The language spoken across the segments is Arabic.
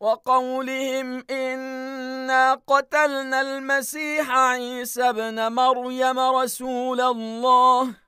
وقولهم إنا قتلنا المسيح عيسى ابن مريم رسول الله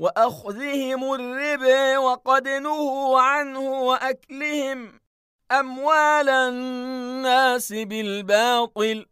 وأخذهم الربا وقد نهوا عنه وأكلهم أموال الناس بالباطل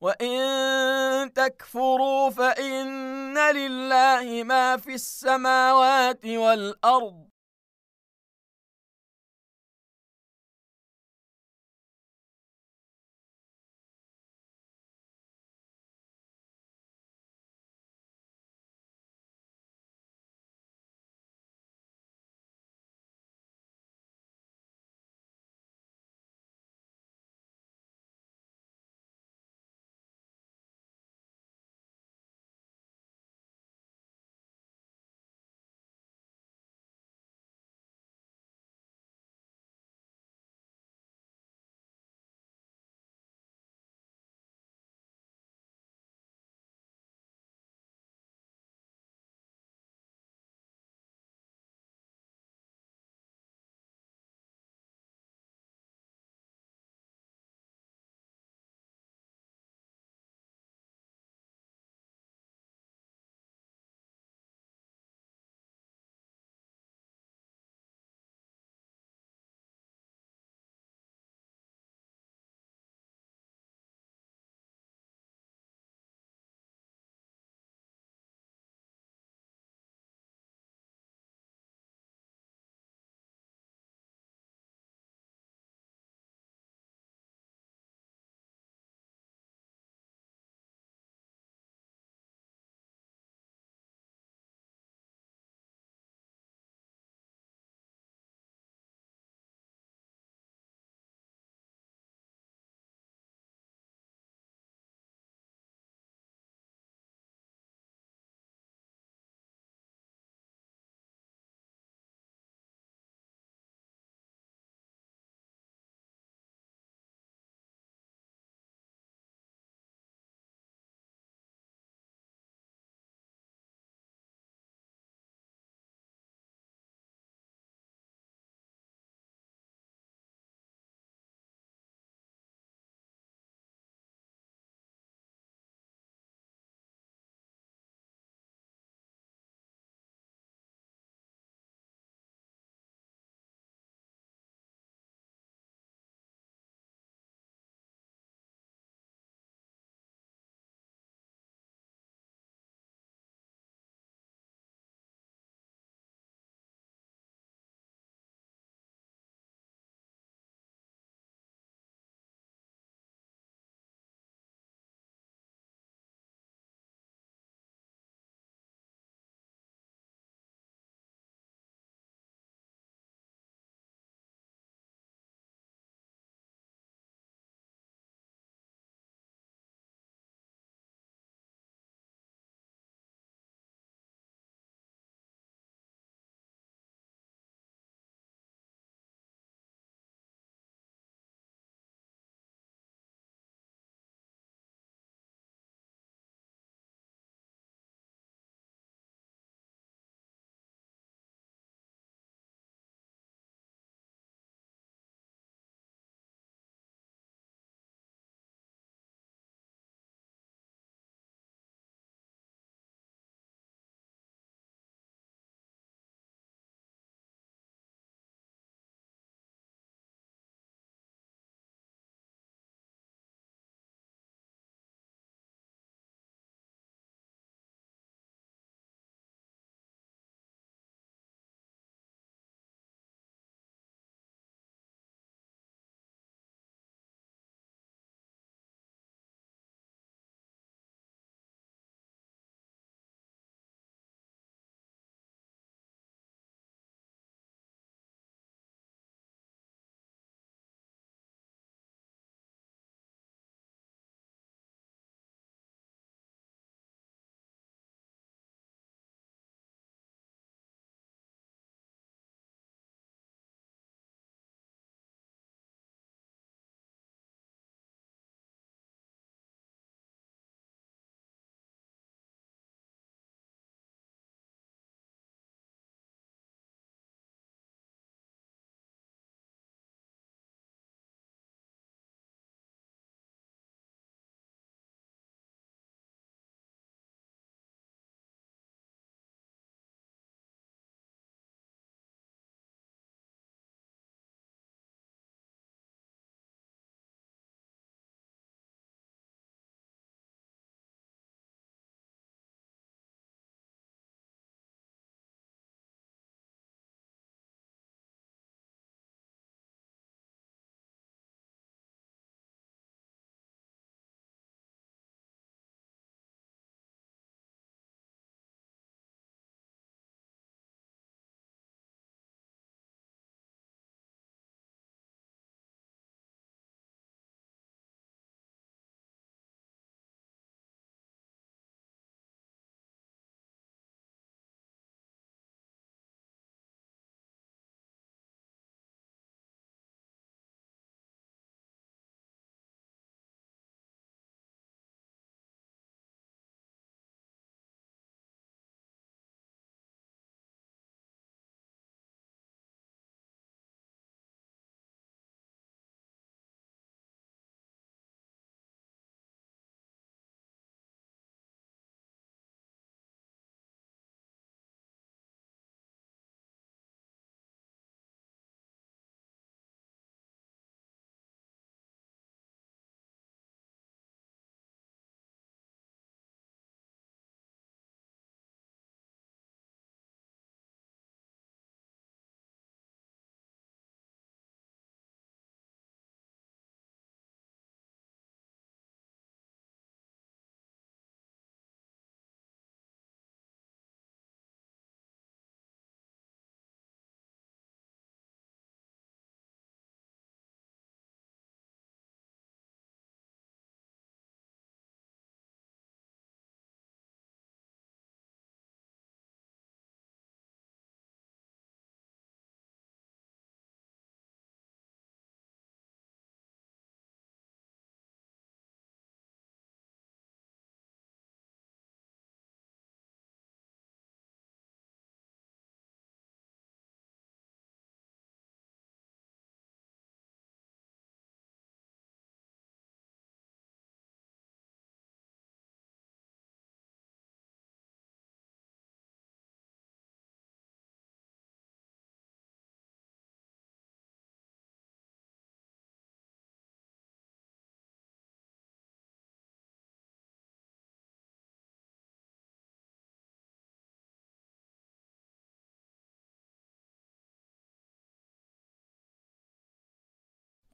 وإن تكفروا فإن لله ما في السماوات والأرض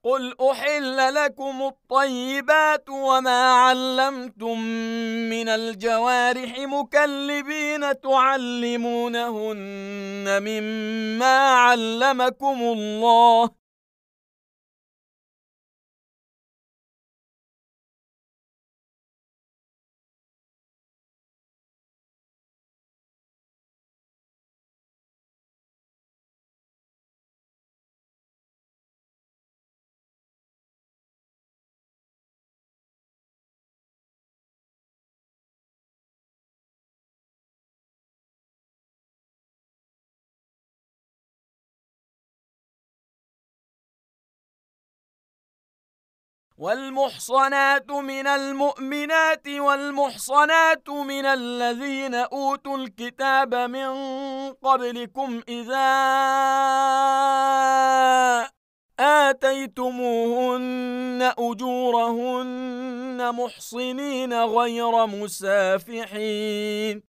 قل أحل لكم الطيبات وما علمتم من الجوارح مكلبين تعلمونهن مما علمكم الله والمحصنات من المؤمنات والمحصنات من الذين أوتوا الكتاب من قبلكم إذا آتيتموهن أجورهن محصنين غير مسافحين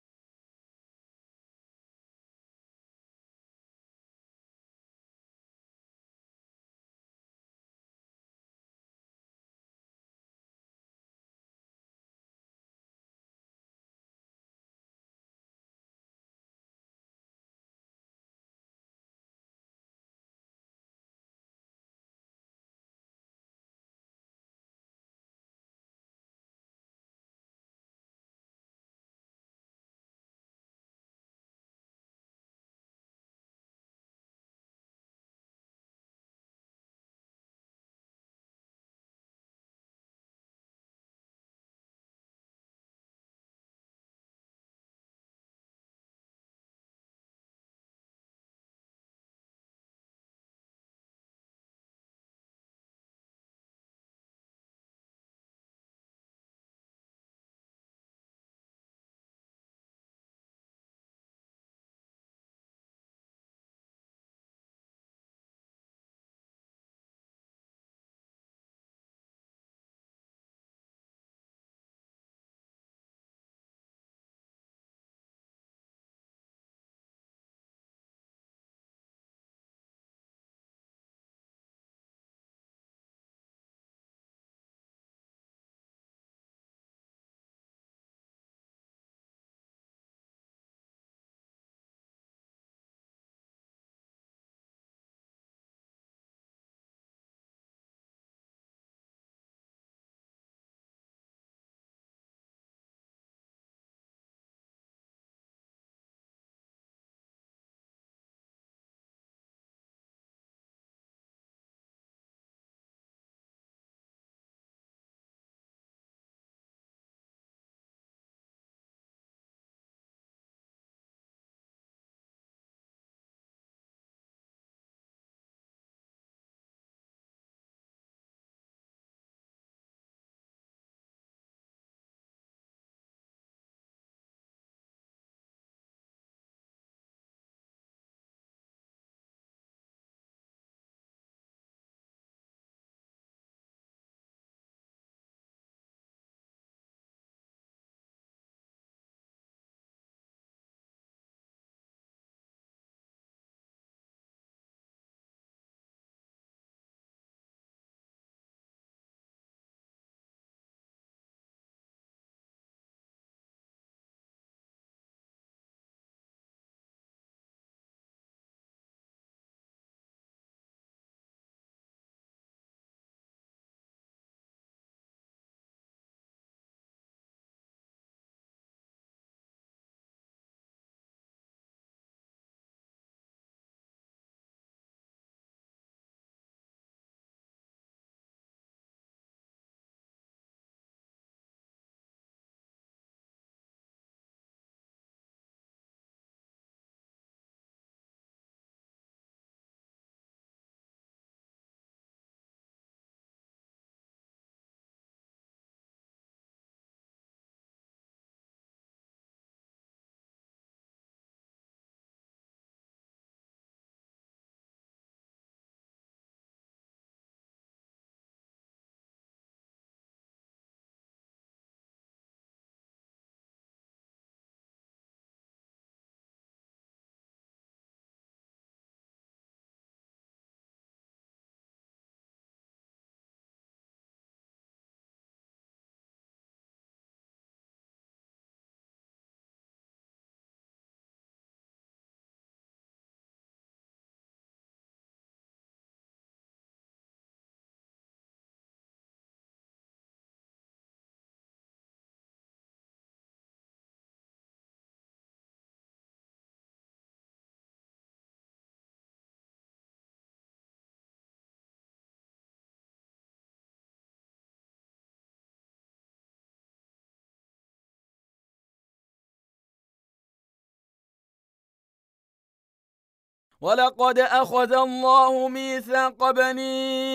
ولقد أخذ الله ميثاق بني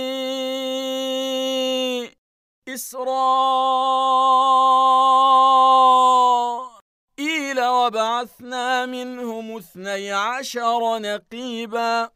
إسرائيل وبعثنا منهم اثني عشر نقيباً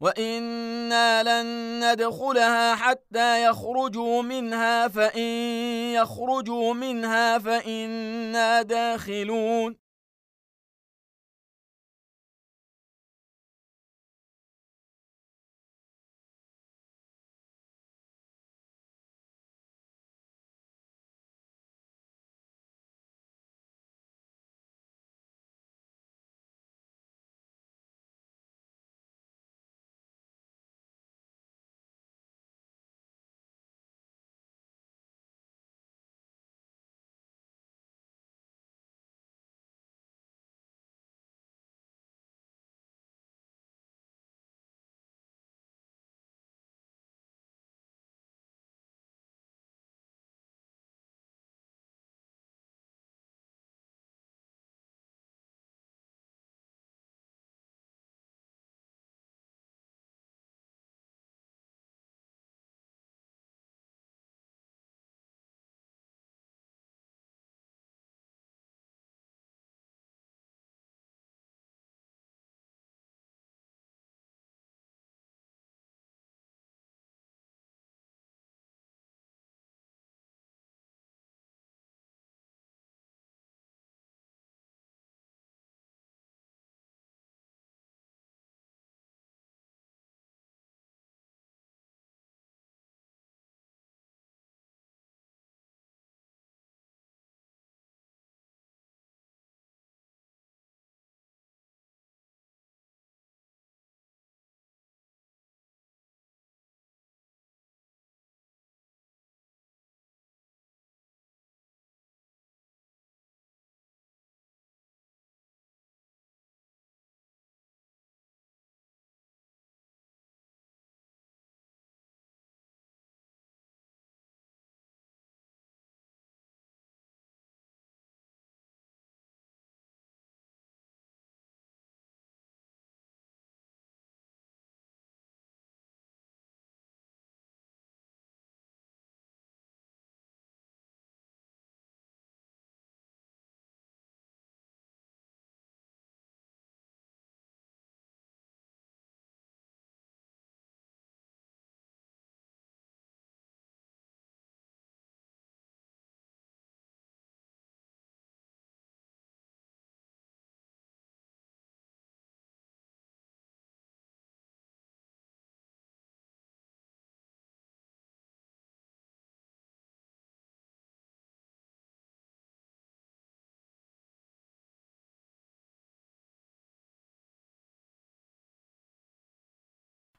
وإنا لن ندخلها حتى يخرجوا منها فإن يخرجوا منها فإنا داخلون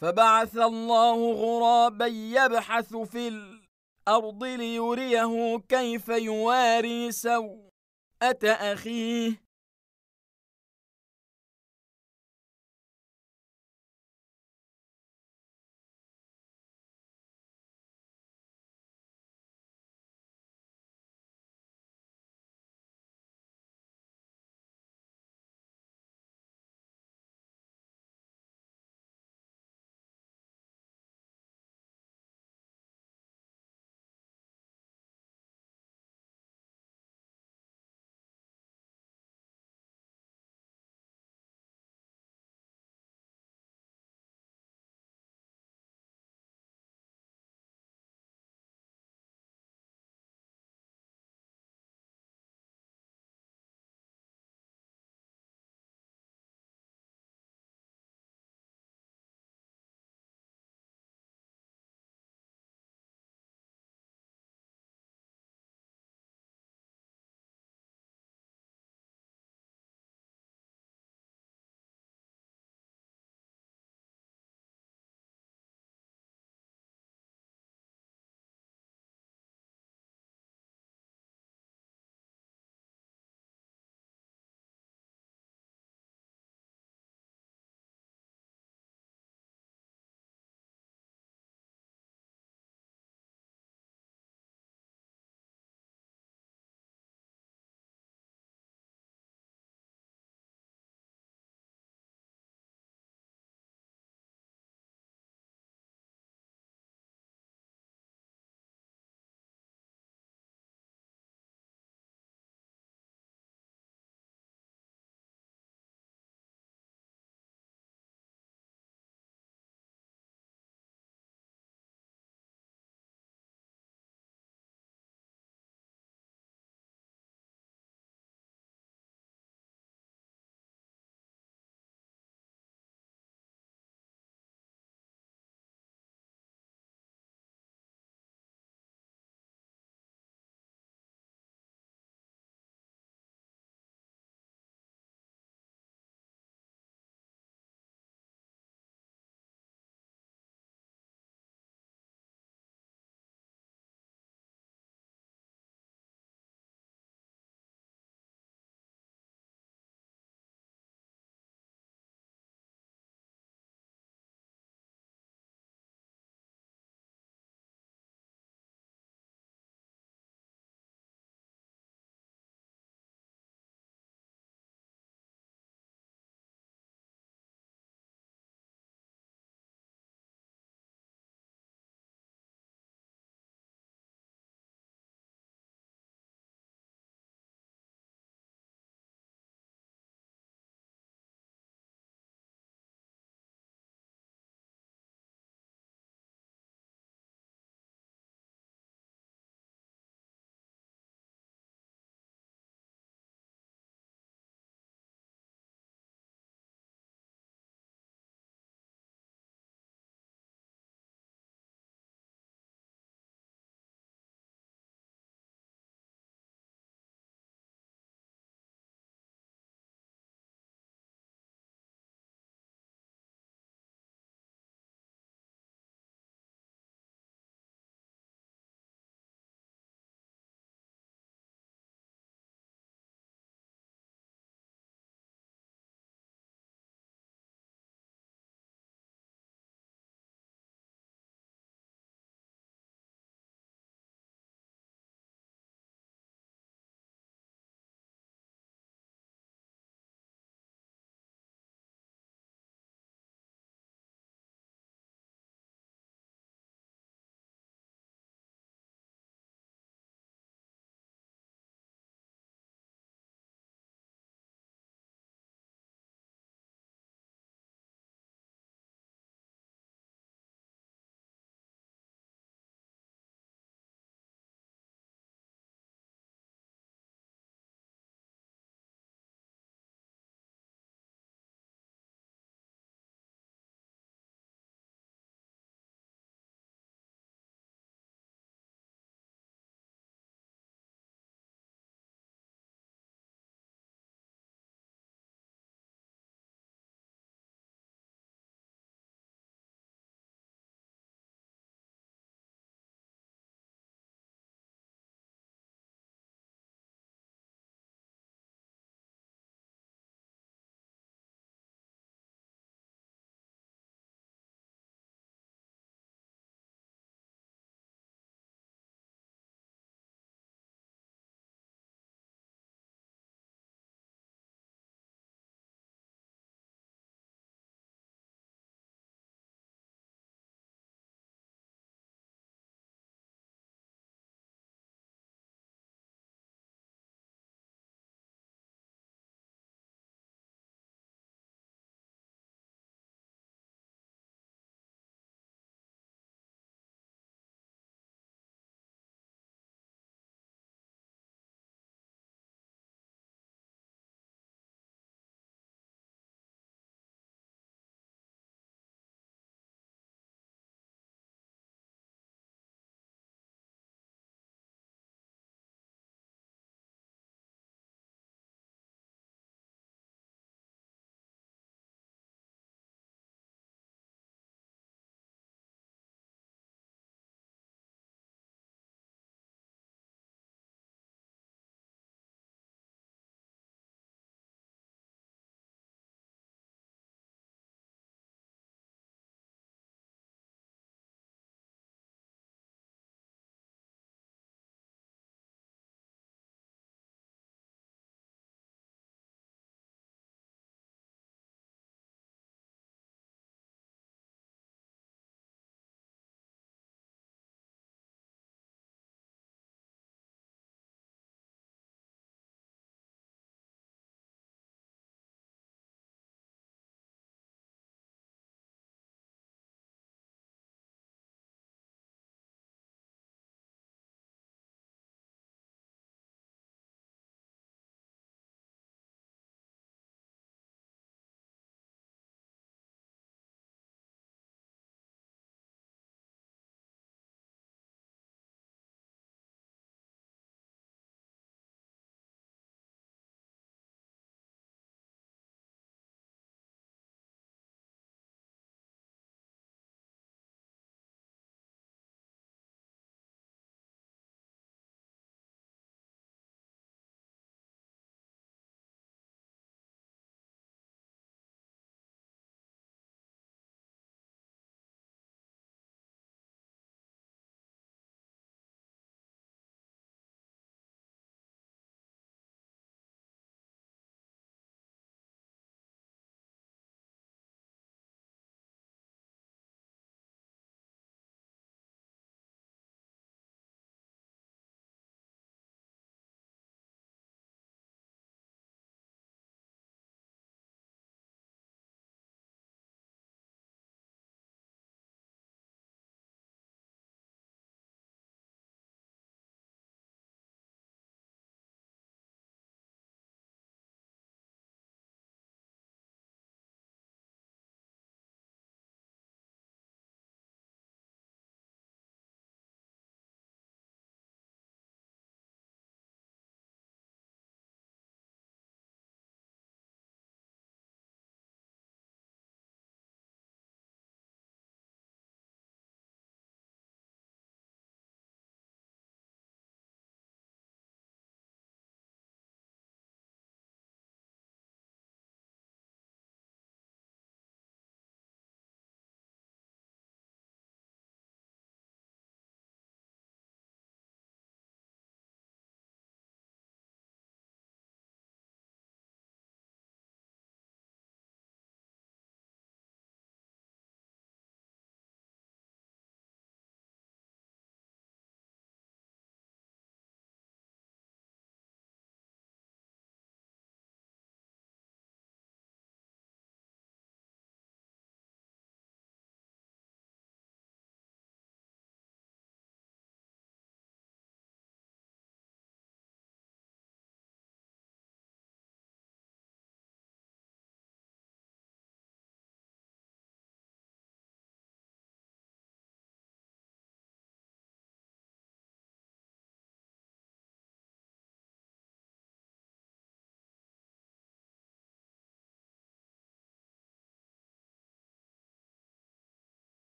فبعث الله غرابا يبحث في الأرض ليريه كيف يواري سوءة أخيه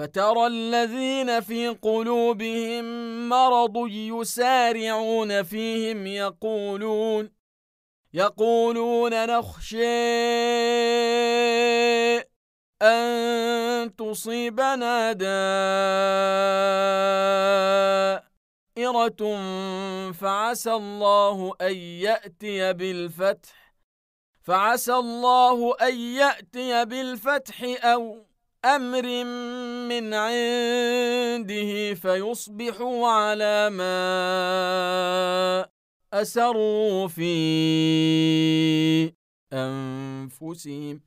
فترى الذين في قلوبهم مرض يسارعون فيهم يقولون يقولون نخشى أن تصيبنا دائرة فعسى الله أن يأتي بالفتح فعسى الله أن يأتي بالفتح أو أمر من عنده فيصبحوا على ما أسروا في أنفسهم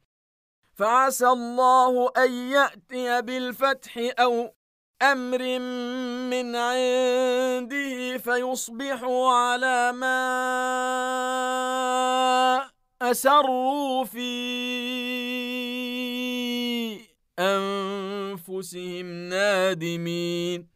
فعسى الله أن يأتي بالفتح أو أمر من عنده فيصبحوا على ما أسروا فيه أنفسهم نادمين